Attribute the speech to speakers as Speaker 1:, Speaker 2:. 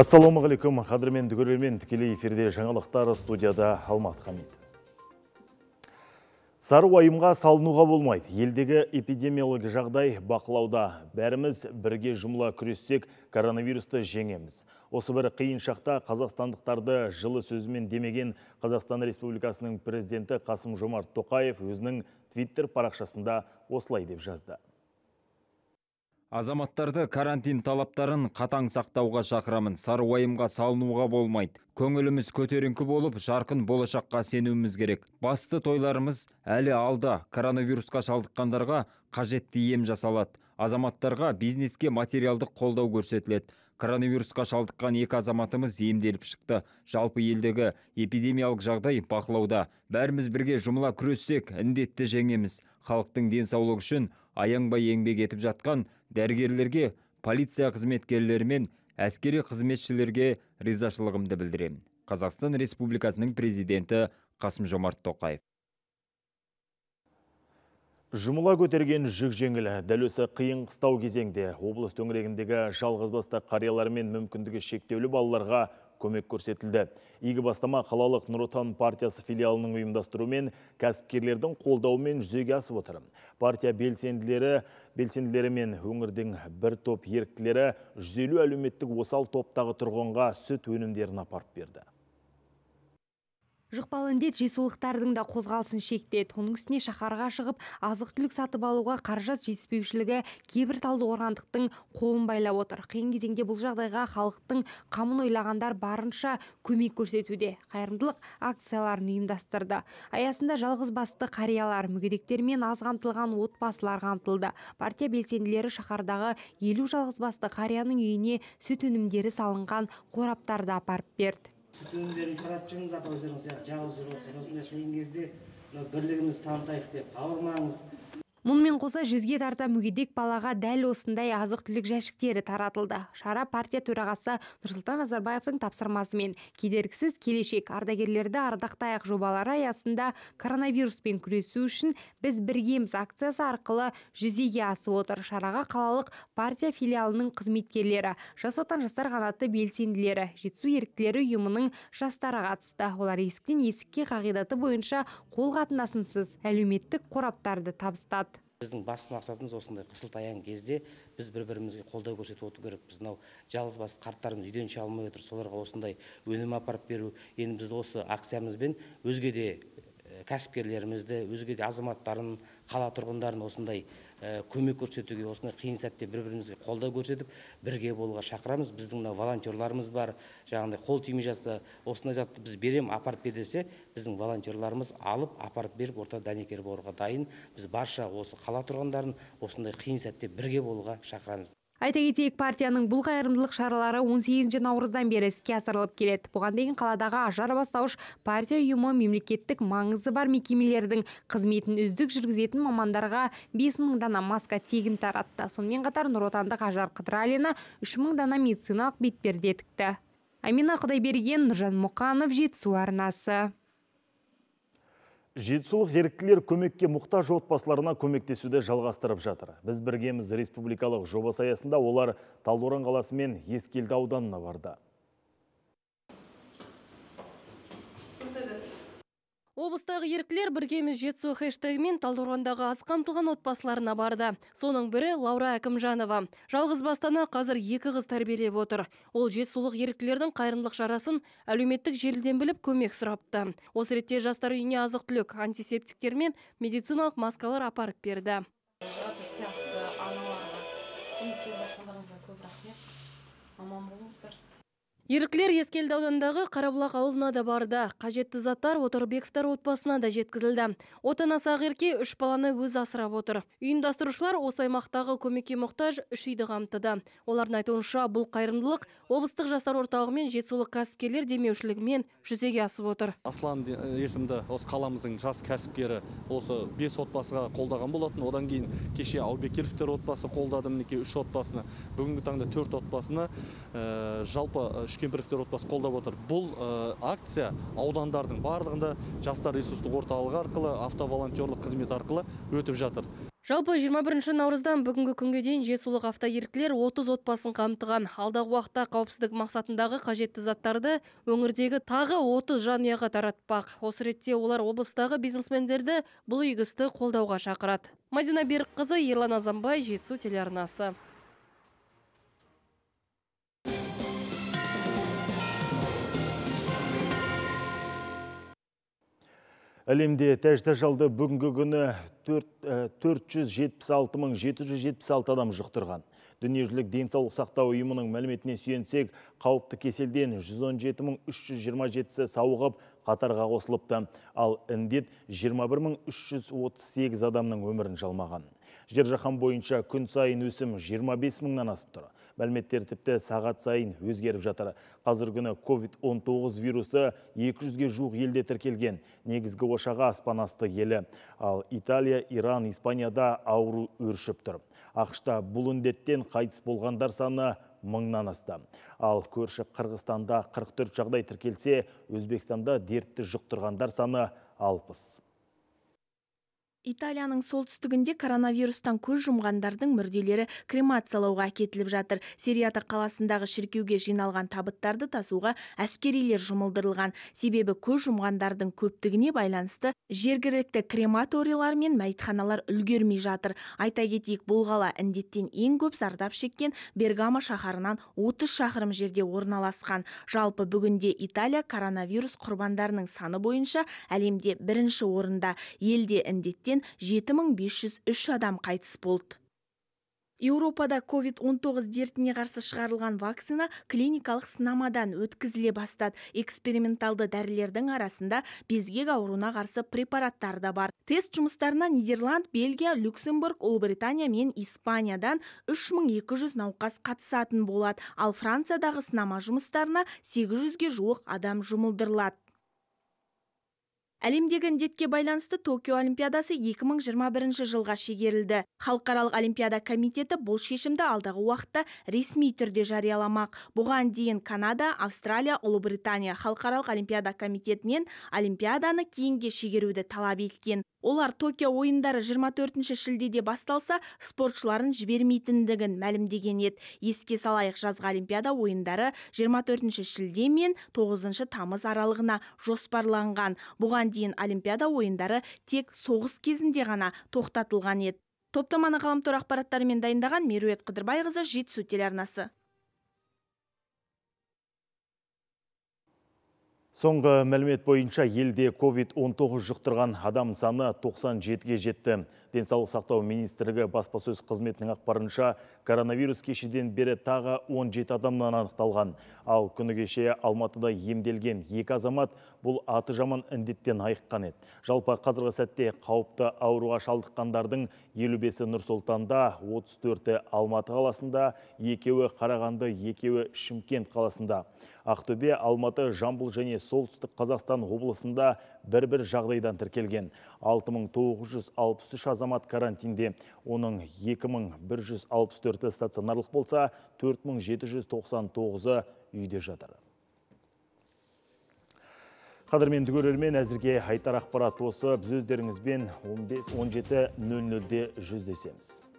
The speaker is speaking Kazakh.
Speaker 1: ассалаумағалейкум қадірменді көрермен тікелей эфирде жаңалықтар студияда алмат хамид сары уайымға салынуға болмайды елдегі эпидемиялық жағдай бақылауда бәріміз бірге жұмыла күрессек коронавирусты жеңеміз осы бір қиын шақта қазақстандықтарды жылы сөзімен демеген қазақстан республикасының президенті қасым жомарт тоқаев өзінің твиттер парақшасында осылай деп жазды азаматтарды карантин талаптарын қатаң сақтауға шақырамын сары уайымға салынуға болмайды көңіліміз көтеріңкі болып жарқын болашаққа сенуіміз керек басты тойларымыз әлі алда коронавирусқа шалдыққандарға қажетті ем жасалады азаматтарға бизнеске материалдық қолдау көрсетіледі коронавирусқа шалдыққан екі азаматымыз емделіп шықты жалпы елдегі эпидемиялық жағдай бақылауда бәріміз бірге жұмыла күрессек індетті жеңеміз халықтың денсаулығы үшін аянбай еңбек етіп жатқан дәрігерлерге полиция қызметкерлері мен әскери қызметшілерге ризашылығымды білдіремін қазақстан республикасының президенті қасым жомарт тоқаев жұмыла көтерген жүк жеңіл дәл осы қиын қыстау кезеңде облыс төңірегіндегі жалғызбасты қариялар мен мүмкіндігі шектеулі балаларға көмек көрсетілді. Игі бастама қалалық Нұротан партиясы филиалының ұйымдастыруымен кәсіпкерлердің қолдауымен жүзеге асып отыр. Партия белсенділері, белсенділері мен өңірдің бір топ еріктілері жүзелі әлеуметтік осал топтағы тұрғынға сүт өнімдерін апарып берді
Speaker 2: жұқпалы індет жесулықтардың да қозғалысын шектеді оның үстіне шаһарға шығып азық түлік сатып алуға қаражат жетіспеушілігі кейбір талдықорғандықтың қолын байлап отыр қиын кезеңде бұл жағдайға халықтың қамын ойлағандар барынша көмек көрсетуде қайырымдылық акцияларын ұйымдастырды аясында жалғызбасты қариялар мүгедектер мен аз қамтылған отбасылар қамтылды партия белсенділері шаһардағы елу жалғызбасты қарияның үйіне сүт өнімдері салынған қораптарды апарып берді
Speaker 3: сүт өнімдерін жүріңіз апа өздеріңіз сияқты жалғыз жүріп осындай қиын кезде мына бірлігімізді танытайық деп ауырмаңыз
Speaker 2: мұнымен қоса жүзге тарта мүгедек балаға дәл осындай азық түлік жәшіктері таратылды шара партия төрағасы нұрсұлтан назарбаевтың тапсырмасымен кедергісіз келешек ардагерлерді ардақтайық жобалары аясында коронавируспен күресу үшін біз біргеміз акциясы арқылы жүзеге асып отыр шараға қалалық партия филиалының қызметкерлері жас отан жастар қанаты белсенділері жетісу еріктілері ұйымының жастары қатысты олар есіктен есікке қағидаты бойынша қол қатынасынсыз әлеуметтік қораптарды табыстады
Speaker 3: біздің басты мақсатымыз осындай қысылтаяң кезде біз бір бірімізге қолдау көрсетіп отыру керекпіз мынау басты қарттарымыз үйден шыға алмай отыр соларға осындай өнім апарып беру енді біз осы акциямызбен өзге де кәсіпкерлерімізді өзге де азаматтарын қала тұрғындарын осындай көмек көрсетуге осындай қиын сәтте бір бірімізге қолдау көрсетіп бірге болуға шақырамыз біздің мына волонтерларымыз бар жаңағыдай қол тимей жатса осындай затты біз берем апарып бер десе біздің волонтерларымыз алып апарып беріп орта дәнекер болуға дайын біз барша осы қала тұрғындарын осындай қиын сәтте бірге болуға шақырамыз
Speaker 2: айта кетейік партияның бұл қайырымдылық шаралары 18 наурыздан бері іске асырылып келеді бұған дейін қаладағы ажар бастауыш партия ұйымы мемлекеттік маңызы бар мекемелердің қызметін үздік жүргізетін мамандарға мың дана маска тегін таратты сонымен қатар нұротандық ажар қыдыралина мың дана медициналық бетперде тікті амина құдайберген нұржан мұқанов жетісу арнасы
Speaker 1: Жетсулық еріктілер көмекке мұқтаж отбасыларына көмектесуді жалғастырып жатыр біз біргеміз республикалық жоба саясында олар талдықорған қаласы мен ескелді ауданына барды
Speaker 3: Облыстағы еріктілер біргеміз жетісу хэштегімен талдықорғандағы аз қамтылған отбасыларына барды соның бірі лаура әкімжанова жалғыз бастана қазір екі қыз тәрбиелеп отыр ол жетісулық еріктілердің қайырымдылық шарасын әлеуметтік желіден біліп көмек сұрапты осы ретте жастар үйіне азық түлік антисептиктер мен медициналық маскалар апарып берді Еріктілер Ескелді аудандағы Қарабұлақ ауылына да барды. Қажетті заттар Оторбековтар отбасына да жеткізілді. отанасы ерке үш баланы өз асырап отыр. Үйіндастырушылар осы аймақтағы көмекке мұқтаж үш үйді қамтыды. Олардың айтуынша бұл қайырымдылық облыстық жастар орталығы мен жетісулық кәсіпкерлер демеушілігімен жүзеге асып отыр.
Speaker 2: Аслан э, есімді осы қаламыздың жас кәсіпкері осы бес отбасыға қолдаған болатын. Одан кейін кеше Аубекеровтер отбасы қолдады мінекей үш отбасыны. Бүгінгі таңда төрт отбасына э, жалпы э, кемпіровтер отбасы қолдап отыр бұл э, акция аудандардың барлығында жастар ресурстық орталығы арқылы автоволонтерлық қызмет арқылы өтіп жатыр
Speaker 3: Жалпы 21 наурыздан бүгінгі күнге дейін жетісулық автоеріктілер 30 отбасын қамтыған. Алдағы уақытта қауіпсіздік мақсатындағы қажетті заттарды өңірдегі тағы 30 жанұяға таратпақ. Осы ретте олар облыстағы бизнесмендерді бұл игі қолдауға шақырады. Мадина Берікқызы, Ерлан азанбай Жетісу телеарнасы.
Speaker 1: әлемде тәжді жалды бүгінгі күні 476.776 адам жұқтырған. Дүниежілік денсаулық сақтау ұйымының мәліметіне сүйенсек, қауіпті кеселден 117327-сі сауығып қатарға қосылыпты, ал індет 21338 адамның өмірін жалмаған. Жер жаһан бойынша күн сайын өсім 25 мыңнан асып тұр. Мәліметтер тіпті сағат сайын өзгеріп жатыр. Қазіргіні COVID-19 вирусы 200-ге жуық елде тіркелген. Негізгі ошаға аспанасты елі. Ал Италия, Иран, Испанияда ауру өршіп тұр. Ақшта бұл үндеттен қайтыс болғандар саны мыңнан асты. Ал көрші Қырғыстанда 44 жағдай тіркелсе, Өзбекстанда дертті жұқтырғандар саны алпыс
Speaker 4: италияның солтүстігінде коронавирустан көз жұмғандардың мүрделері кремациялауға әкетіліп жатыр сирията қаласындағы шіркеуге жиналған табыттарды тасуға әскерилер жұмылдырылған себебі көз жұмғандардың көптігіне байланысты жергілікті крематорийлар мен мәйітханалар үлгермей жатыр айта кетейік бұл қала індеттен ең көп зардап шеккен бергама шаһарынан 30 шақырым жерде орналасқан жалпы бүгінде италия коронавирус құрбандарының саны бойынша әлемде бірінші орында елде індеттен дерттен 7503 адам қайтыс болды Еуропада COVID-19 дертіне қарсы шығарылған вакцина клиникалық сынамадан өткізіле бастады. Эксперименталды дәрілердің арасында безгек ауруына қарсы препараттар да бар. Тест жұмыстарына Нидерланд, Бельгия, Люксембург, Ұлыбритания мен Испаниядан 3200 науқас қатысатын болады. Ал Франциядағы сынама жұмыстарына 800-ге жуық адам жұмылдырылады әлемдегі індетке байланысты токио олимпиадасы 2021 жылға шегерілді халықаралық олимпиада комитеті бұл шешімді алдағы уақытта ресми түрде жарияламақ бұған дейін канада австралия ұлыбритания халықаралық олимпиада комитетінен олимпиаданы кейінге шегеруді талап еткен олар токио ойындары 24 шілдеде басталса спортшыларын жібермейтіндігін мәлімдеген еді еске салайық жазғы олимпиада ойындары 24 шілде мен 9 тамыз аралығына жоспарланған бұған дейін олимпиада ойындары тек соғыс кезінде ғана тоқтатылған еді топтаманы ғаламтор ақпараттарымен дайындаған меруерт қыдырбайқызы жетісу телеарнасы
Speaker 1: соңғы мәлімет бойынша елде covid 19 жұқтырған адам саны 97-ге жетті Денсаулық сақтау министрлігі баспасөз қызметінің ақпарынша коронавирус кешеден бері тағы 17 адамнан анықталған. Ал күні кеше Алматыда емделген екі азамат бұл аты жаман індеттен айыққан еді. Жалпы қазіргі сәтте қауіпті ауруға шалдыққандардың 55-і Нұрсұлтанда, 34-і Алматы қаласында, екеуі Қарағанды, екеуі Шымкент қаласында. Ақтөбе, Алматы, Жамбыл және Солтүстік Қазақстан облысында бір бір жағдайдан тіркелген 6963 азамат карантинде оның 2164-і стационарлық болса 4799-ы үйде жатыр Қадырмен көрермен әзірге айтар ақпарат осы біз өздеріңізбен 15-17.00-де жүздесеміз